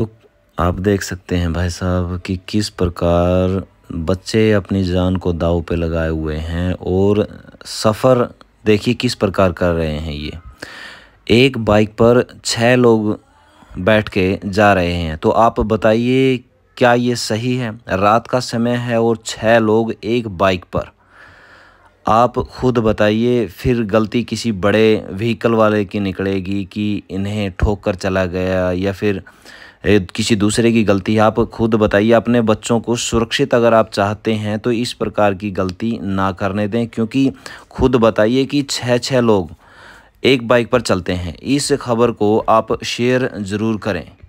तो आप देख सकते हैं भाई साहब कि किस प्रकार बच्चे अपनी जान को दाव पे लगाए हुए हैं और सफ़र देखिए किस प्रकार कर रहे हैं ये एक बाइक पर छः लोग बैठ के जा रहे हैं तो आप बताइए क्या ये सही है रात का समय है और छः लोग एक बाइक पर आप खुद बताइए फिर गलती किसी बड़े व्हीकल वाले की निकलेगी कि इन्हें ठोक कर चला गया या फिर किसी दूसरे की गलती है आप खुद बताइए अपने बच्चों को सुरक्षित अगर आप चाहते हैं तो इस प्रकार की गलती ना करने दें क्योंकि खुद बताइए कि छः छः लोग एक बाइक पर चलते हैं इस खबर को आप शेयर ज़रूर करें